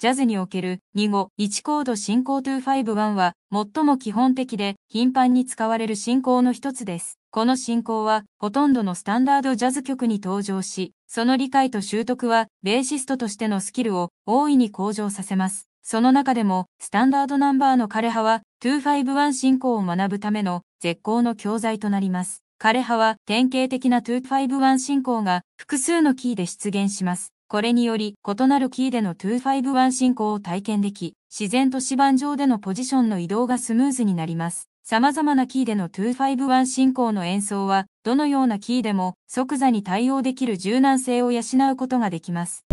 ジャズにおける2語1コード進行251は最も基本的で頻繁に使われる進行の一つです。この進行はほとんどのスタンダードジャズ曲に登場し、その理解と習得はベーシストとしてのスキルを大いに向上させます。その中でもスタンダードナンバーの枯葉は251進行を学ぶための絶好の教材となります。枯葉は典型的な251進行が複数のキーで出現します。これにより、異なるキーでの251進行を体験でき、自然と指板上でのポジションの移動がスムーズになります。様々なキーでの251進行の演奏は、どのようなキーでも即座に対応できる柔軟性を養うことができます。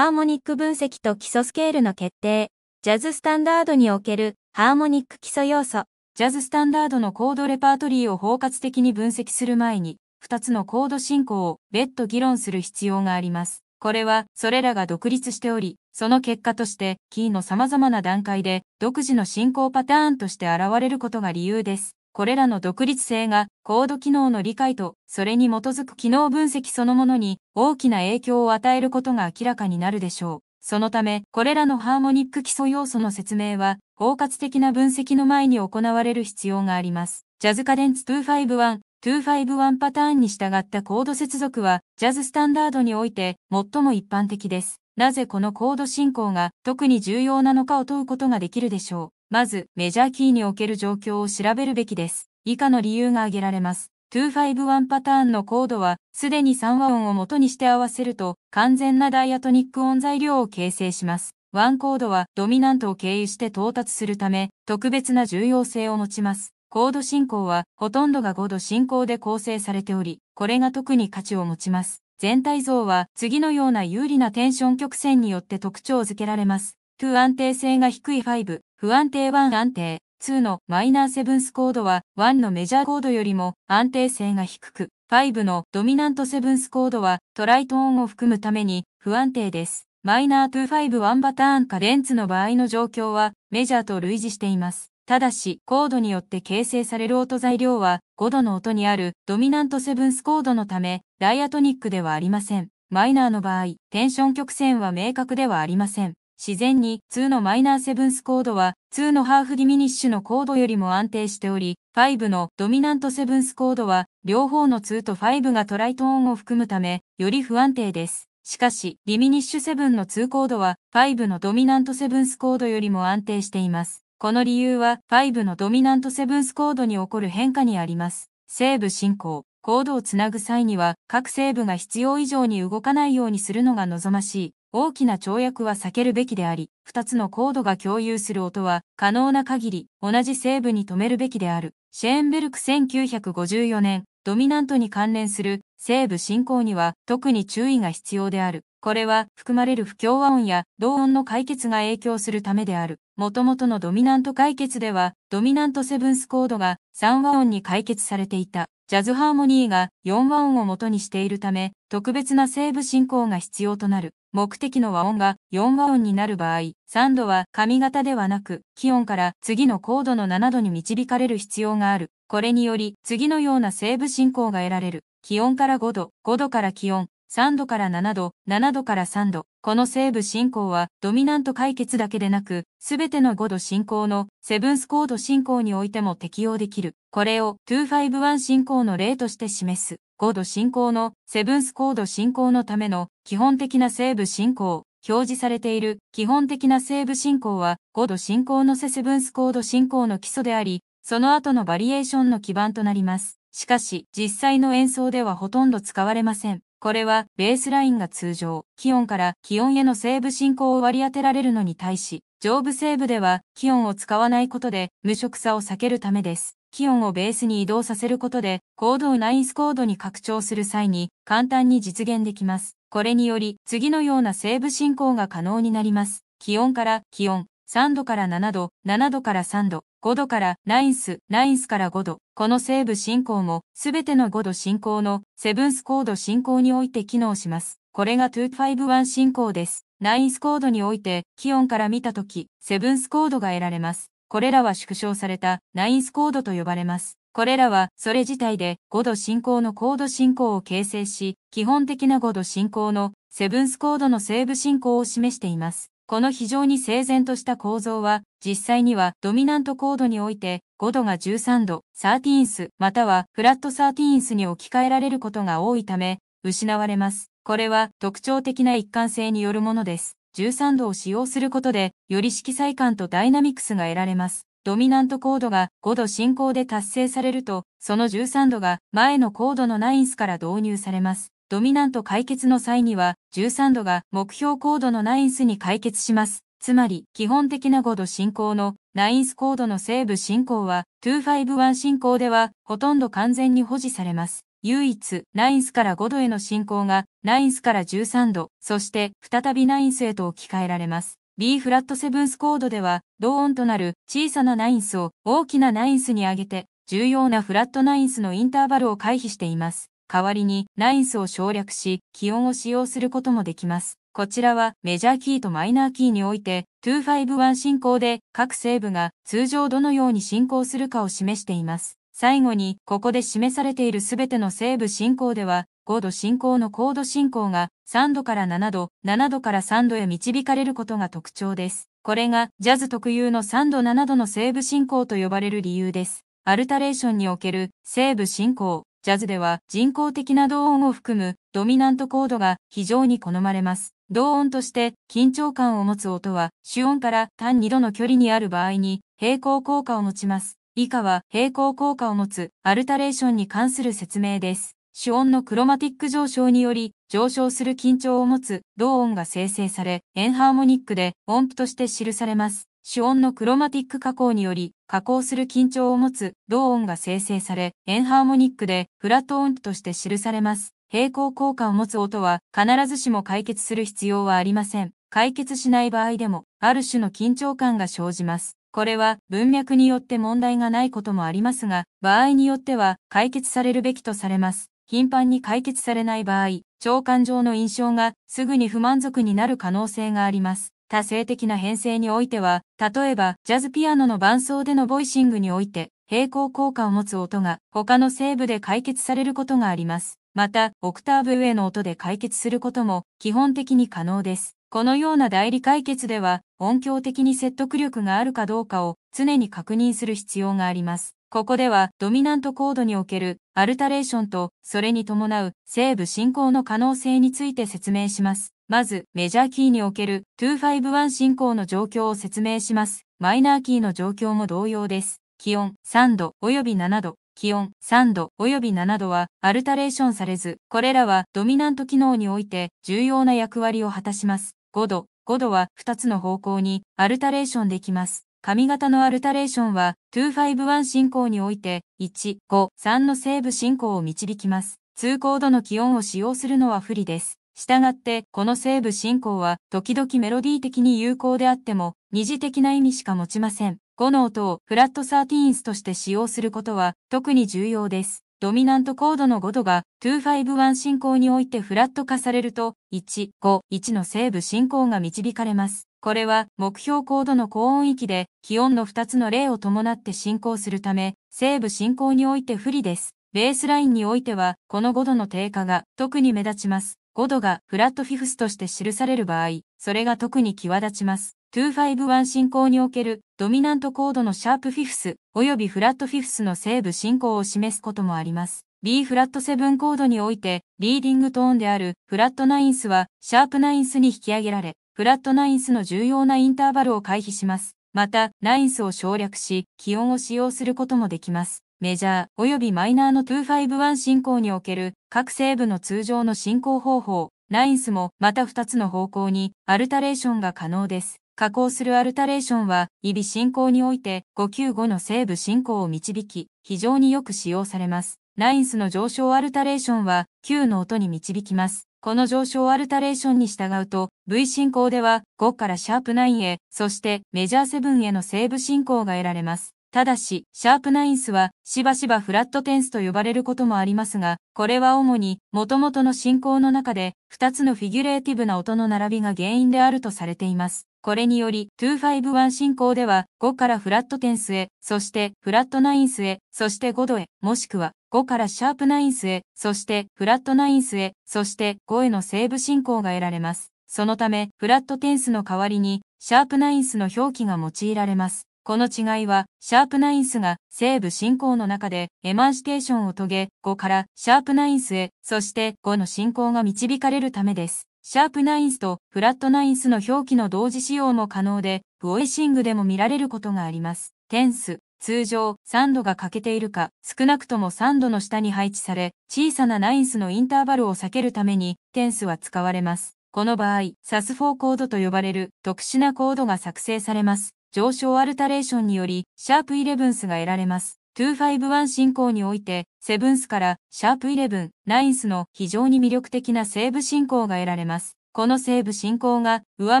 ハーモニック分析と基礎スケールの決定、ジャズスタンダードにおけるハーモニック基礎要素、ジャズスタンダードのコードレパートリーを包括的に分析する前に、2つのコード進行を別途議論する必要があります。これは、それらが独立しており、その結果として、キーの様々な段階で、独自の進行パターンとして現れることが理由です。これらの独立性がコード機能の理解と、それに基づく機能分析そのものに大きな影響を与えることが明らかになるでしょう。そのため、これらのハーモニック基礎要素の説明は、包括的な分析の前に行われる必要があります。ジャズカデンツ251、251パターンに従ったコード接続は、ジャズスタンダードにおいて最も一般的です。なぜこのコード進行が特に重要なのかを問うことができるでしょう。まず、メジャーキーにおける状況を調べるべきです。以下の理由が挙げられます。251パターンのコードは、すでに3和音を元にして合わせると、完全なダイアトニック音材量を形成します。1コードはドミナントを経由して到達するため、特別な重要性を持ちます。コード進行は、ほとんどが5度進行で構成されており、これが特に価値を持ちます。全体像は、次のような有利なテンション曲線によって特徴づけられます。2安定性が低い5、不安定1安定2のマイナーセブンスコードは1のメジャーコードよりも安定性が低く、5のドミナントセブンスコードはトライトーンを含むために不安定です。マイナー2 5 1パターンカレンツの場合の状況はメジャーと類似しています。ただし、コードによって形成される音材料は5度の音にあるドミナントセブンスコードのため、ダイアトニックではありません。マイナーの場合、テンション曲線は明確ではありません。自然に2のマイナーセブンスコードは2のハーフディミニッシュのコードよりも安定しており、5のドミナントセブンスコードは両方の2と5がトライトーンを含むため、より不安定です。しかし、ディミニッシュセブンの2コードは5のドミナントセブンスコードよりも安定しています。この理由は5のドミナントセブンスコードに起こる変化にあります。セーブ進行。コードをつなぐ際には各セーブが必要以上に動かないようにするのが望ましい。大きな跳躍は避けるべきであり、二つのコードが共有する音は可能な限り同じ西部に止めるべきである。シェーンベルク1954年、ドミナントに関連する西部進行には特に注意が必要である。これは含まれる不協和音や同音の解決が影響するためである。もともとのドミナント解決では、ドミナントセブンスコードが3和音に解決されていた。ジャズハーモニーが4和音を元にしているため、特別な西部進行が必要となる。目的の和音が4和音になる場合、3度は髪型ではなく、気温から次のコードの7度に導かれる必要がある。これにより、次のような西部進行が得られる。気温から5度、5度から気温、3度から7度、7度から3度。この西部進行はドミナント解決だけでなく、すべての5度進行のセブンスコード進行においても適用できる。これを251進行の例として示す。5度進行のセブンスコード進行のための基本的な西部進行。表示されている基本的な西部進行は5度進行のセセブンスコード進行の基礎であり、その後のバリエーションの基盤となります。しかし、実際の演奏ではほとんど使われません。これはベースラインが通常、気温から気温への西部進行を割り当てられるのに対し、上部西部では気温を使わないことで無色差を避けるためです。気温をベースに移動させることで、コードをナインスコードに拡張する際に簡単に実現できます。これにより、次のような西部進行が可能になります。気温から気温、3度から7度、7度から3度、5度からナインス、ナインスから5度。この西部進行も、すべての5度進行のセブンスコード進行において機能します。これが251進行です。ナインスコードにおいて、気温から見たとき、セブンスコードが得られます。これらは縮小されたナインスコードと呼ばれます。これらは、それ自体で5度進行のコード進行を形成し、基本的な5度進行のセブンスコードの西部進行を示しています。この非常に整然とした構造は、実際にはドミナントコードにおいて、5度が13度、13 h またはフラット13 h に置き換えられることが多いため、失われます。これは特徴的な一貫性によるものです。13度を使用することで、より色彩感とダイナミクスが得られます。ドミナントコードが5度進行で達成されると、その13度が前のコードの9スから導入されます。ドミナント解決の際には、13度が目標コードのナインスに解決します。つまり、基本的な5度進行のナインスコードの西部進行は、251進行では、ほとんど完全に保持されます。唯一、ナインスから5度への進行が、ナインスから13度、そして、再びナインスへと置き換えられます。B フラットセブンスコードでは、同音となる小さなナインスを大きなナインスに上げて、重要なフラットナインスのインターバルを回避しています。代わりにラインスを省略し、気温を使用することもできます。こちらはメジャーキーとマイナーキーにおいて251進行で各ーブが通常どのように進行するかを示しています。最後にここで示されているすべてのーブ進行では5度進行の高度進行が3度から7度、7度から3度へ導かれることが特徴です。これがジャズ特有の3度7度のーブ進行と呼ばれる理由です。アルタレーションにおけるーブ進行。ジャズでは人工的な同音を含むドミナントコードが非常に好まれます。同音として緊張感を持つ音は主音から単2度の距離にある場合に平行効果を持ちます。以下は平行効果を持つアルタレーションに関する説明です。主音のクロマティック上昇により上昇する緊張を持つ同音が生成され、エンハーモニックで音符として記されます。主音のクロマティック加工により、加工する緊張を持つ同音が生成され、エンハーモニックでフラット音として記されます。平行効果を持つ音は必ずしも解決する必要はありません。解決しない場合でも、ある種の緊張感が生じます。これは文脈によって問題がないこともありますが、場合によっては解決されるべきとされます。頻繁に解決されない場合、聴感上の印象がすぐに不満足になる可能性があります。多性的な編成においては、例えばジャズピアノの伴奏でのボイシングにおいて、平行効果を持つ音が他の声部で解決されることがあります。また、オクターブ上の音で解決することも基本的に可能です。このような代理解決では、音響的に説得力があるかどうかを常に確認する必要があります。ここでは、ドミナントコードにおけるアルタレーションと、それに伴う西部進行の可能性について説明します。まず、メジャーキーにおける251進行の状況を説明します。マイナーキーの状況も同様です。気温3度及び7度、気温3度及び7度はアルタレーションされず、これらはドミナント機能において重要な役割を果たします。5度、5度は2つの方向にアルタレーションできます。髪型のアルタレーションは251進行において1、5、3の西部進行を導きます。通行度の気温を使用するのは不利です。したがって、この西部信仰は、時々メロディー的に有効であっても、二次的な意味しか持ちません。5の音をフラットサーティーンスとして使用することは、特に重要です。ドミナントコードの5度が、251進行においてフラット化されると、1、5、1の西部進行が導かれます。これは目標コードの高音域で気温の2つの例を伴って進行するため、西部進行において不利です。ベースラインにおいては、この5度の低下が特に目立ちます。5度がフラットフィフスとして記される場合、それが特に際立ちます。251進行におけるドミナントコードのシャープフィフス及びフラットフィフスの西部進行を示すこともあります。B フラット7コードにおいてリーディングトーンであるフラットナインスはシャープナインスに引き上げられ、フラットナインスの重要なインターバルを回避します。また、ナインスを省略し、気温を使用することもできます。メジャー及びマイナーの251進行における各ーブの通常の進行方法、ラインスもまた2つの方向にアルタレーションが可能です。加工するアルタレーションは、イビ進行において595の西部進行を導き、非常によく使用されます。ラインスの上昇アルタレーションは9の音に導きます。この上昇アルタレーションに従うと、V 進行では5からシャープ9へ、そしてメジャー7への西部進行が得られます。ただし、シャープナインスは、しばしばフラットテンスと呼ばれることもありますが、これは主に、元々の進行の中で、2つのフィギュレーティブな音の並びが原因であるとされています。これにより、251進行では、5からフラットテンスへ、そしてフラットナインスへ、そして5度へ、もしくは、5からシャープナインスへ、そしてフラットナインスへ、そして5へのセーブ進行が得られます。そのため、フラットテンスの代わりに、シャープナインスの表記が用いられます。この違いは、シャープナインスが西部進行の中でエマンシテーションを遂げ、5からシャープナインスへ、そして5の進行が導かれるためです。シャープナインスとフラットナインスの表記の同時使用も可能で、ボイシングでも見られることがあります。テンス、通常3度が欠けているか、少なくとも3度の下に配置され、小さなナインスのインターバルを避けるために、テンスは使われます。この場合、サス4コードと呼ばれる特殊なコードが作成されます。上昇アルタレーションにより、シャープイレブンスが得られます。251進行において、セブンスからシャープイレブン、ナインスの非常に魅力的なセーブ進行が得られます。このセーブ進行が上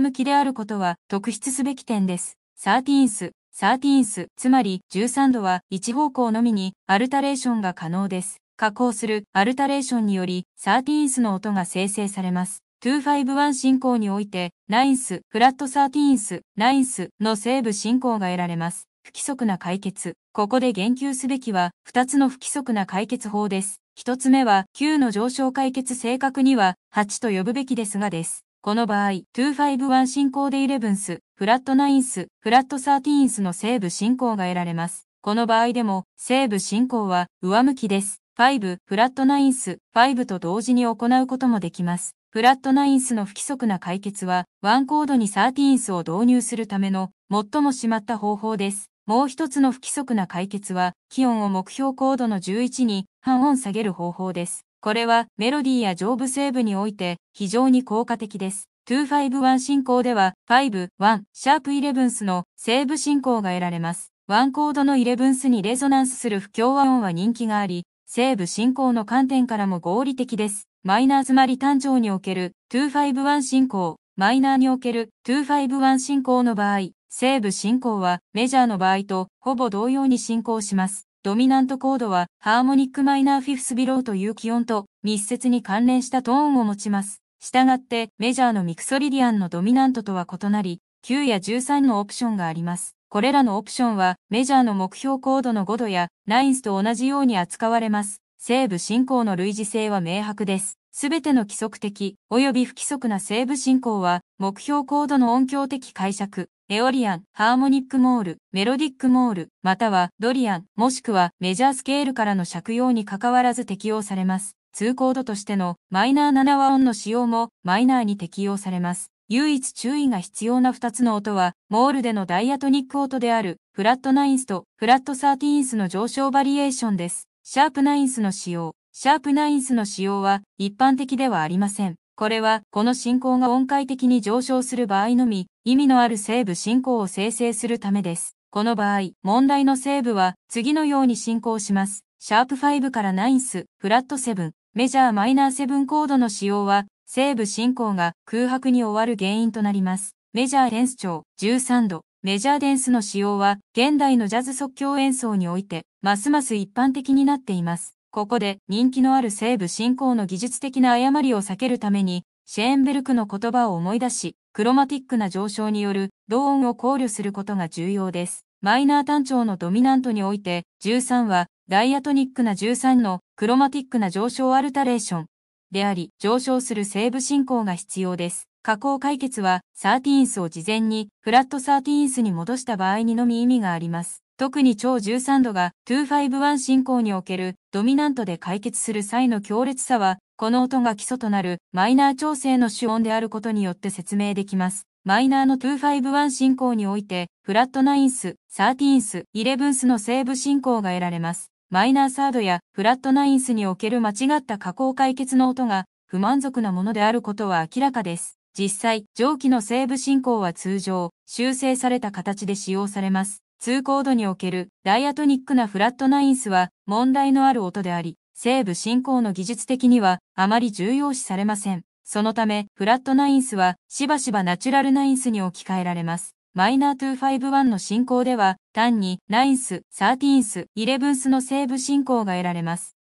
向きであることは特筆すべき点です。13ス、13ス、つまり13度は一方向のみにアルタレーションが可能です。加工するアルタレーションにより13スの音が生成されます。251進行において、ナインス、フラットサーティーンス、ナインスの西部進行が得られます。不規則な解決。ここで言及すべきは、2つの不規則な解決法です。1つ目は、9の上昇解決正確には、8と呼ぶべきですがです。この場合、251進行でイレブンス、フラットナインス、フラットサーティーンスの西部進行が得られます。この場合でも、西部進行は、上向きです。5、フラットナインス、5と同時に行うこともできます。フラットナインスの不規則な解決は、ワンコードにサーティーンスを導入するための最もしまった方法です。もう一つの不規則な解決は、気温を目標コードの11に半音下げる方法です。これはメロディーや上部セーブにおいて非常に効果的です。251進行では5、1、シャープ11スのセーブ進行が得られます。ワンコードの11スにレゾナンスする不協和音は人気があり、セーブ進行の観点からも合理的です。マイナーズマリ単調における251進行、マイナーにおける251進行の場合、西部進行はメジャーの場合とほぼ同様に進行します。ドミナントコードはハーモニックマイナーフィフスビローという気温と密接に関連したトーンを持ちます。したがってメジャーのミクソリディアンのドミナントとは異なり、9や13のオプションがあります。これらのオプションはメジャーの目標コードの5度や9スと同じように扱われます。西部信仰の類似性は明白です。すべての規則的、及び不規則な西部信仰は、目標コードの音響的解釈、エオリアン、ハーモニックモール、メロディックモール、またはドリアン、もしくはメジャースケールからの借用に関わらず適用されます。2コードとしてのマイナー7和音の使用もマイナーに適用されます。唯一注意が必要な2つの音は、モールでのダイアトニック音である、フラットナインスとフラットサーティーンスの上昇バリエーションです。シャープナインスの使用。シャープナインスの使用は一般的ではありません。これは、この進行が音階的に上昇する場合のみ、意味のあるーブ進行を生成するためです。この場合、問題のーブは次のように進行します。シャープ5からナインス、フラット7、メジャーマイナー7コードの使用は、西部進行が空白に終わる原因となります。メジャーデンス調13度、メジャーデンスの使用は、現代のジャズ即興演奏において、ますます一般的になっています。ここで人気のある西部進行の技術的な誤りを避けるために、シェーンベルクの言葉を思い出し、クロマティックな上昇による同音を考慮することが重要です。マイナー単調のドミナントにおいて、13はダイアトニックな13のクロマティックな上昇アルタレーションであり、上昇する西部進行が必要です。加工解決は、13スを事前にフラット13スに戻した場合にのみ意味があります。特に超13度が251進行におけるドミナントで解決する際の強烈さは、この音が基礎となるマイナー調整の主音であることによって説明できます。マイナーの251進行において、フラットナインス、サーティーンス、イレブンスの西部進行が得られます。マイナーサードやフラットナインスにおける間違った加工解決の音が不満足なものであることは明らかです。実際、上記の西部進行は通常、修正された形で使用されます。2コードにおけるダイアトニックなフラットナインスは問題のある音であり、西部進行の技術的にはあまり重要視されません。そのため、フラットナインスはしばしばナチュラルナインスに置き換えられます。マイナー251の進行では単にナインス、サーティーンス、イレブンスの西部進行が得られます。